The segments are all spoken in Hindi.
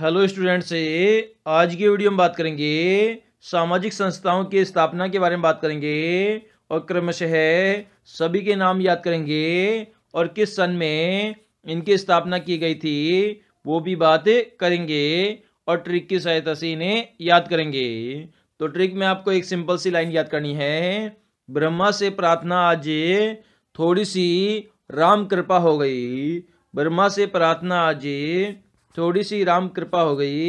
हेलो स्टूडेंट्स आज की वीडियो में बात करेंगे सामाजिक संस्थाओं की स्थापना के बारे में बात करेंगे और क्रमशः सभी के नाम याद करेंगे और किस सन में इनकी स्थापना की गई थी वो भी बात करेंगे और ट्रिक की सहायता से इन्हें याद करेंगे तो ट्रिक में आपको एक सिंपल सी लाइन याद करनी है ब्रह्मा से प्रार्थना आज थोड़ी सी राम कृपा हो गई ब्रह्मा से प्रार्थना आज थोड़ी सी राम कृपा हो गई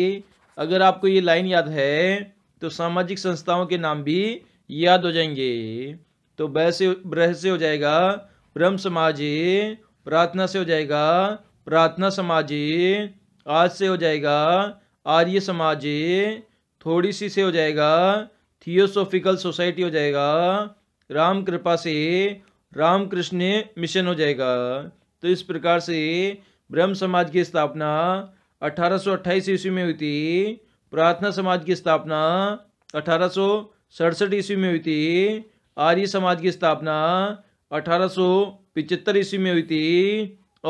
अगर आपको ये लाइन याद है तो सामाजिक संस्थाओं के नाम भी याद हो जाएंगे तो वैसे ब्रह से हो जाएगा ब्रह्म समाज प्रार्थना से हो जाएगा प्रार्थना समाज आज से हो जाएगा आर्य समाज थोड़ी सी से हो जाएगा थियोसोफिकल सोसाइटी हो जाएगा राम कृपा से रामकृष्ण मिशन हो जाएगा तो इस प्रकार से ब्रह्म समाज की स्थापना अठारह ईस्वी में हुई थी प्रार्थना समाज की स्थापना अठारह ईस्वी में हुई थी आर्य समाज की स्थापना अठारह ईस्वी में हुई थी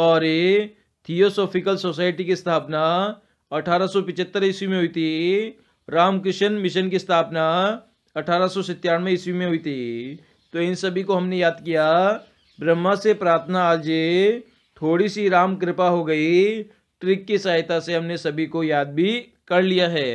और थियोसोफिकल सोसाइटी की स्थापना अठारह ईस्वी में हुई थी रामकृष्ण मिशन की स्थापना अठारह ईस्वी में हुई थी तो इन सभी को हमने याद किया ब्रह्मा से प्रार्थना आज थोड़ी सी राम कृपा हो गई ट्रिक की सहायता से हमने सभी को याद भी कर लिया है